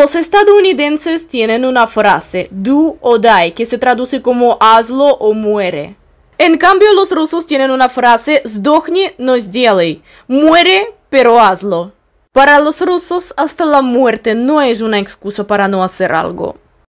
Los estadounidenses tienen una frase, do o die, que se traduce como hazlo o muere. En cambio, los rusos tienen una frase, сдохни, no сделай, muere, pero hazlo. Para los rusos, hasta la muerte no es una excusa para no hacer algo.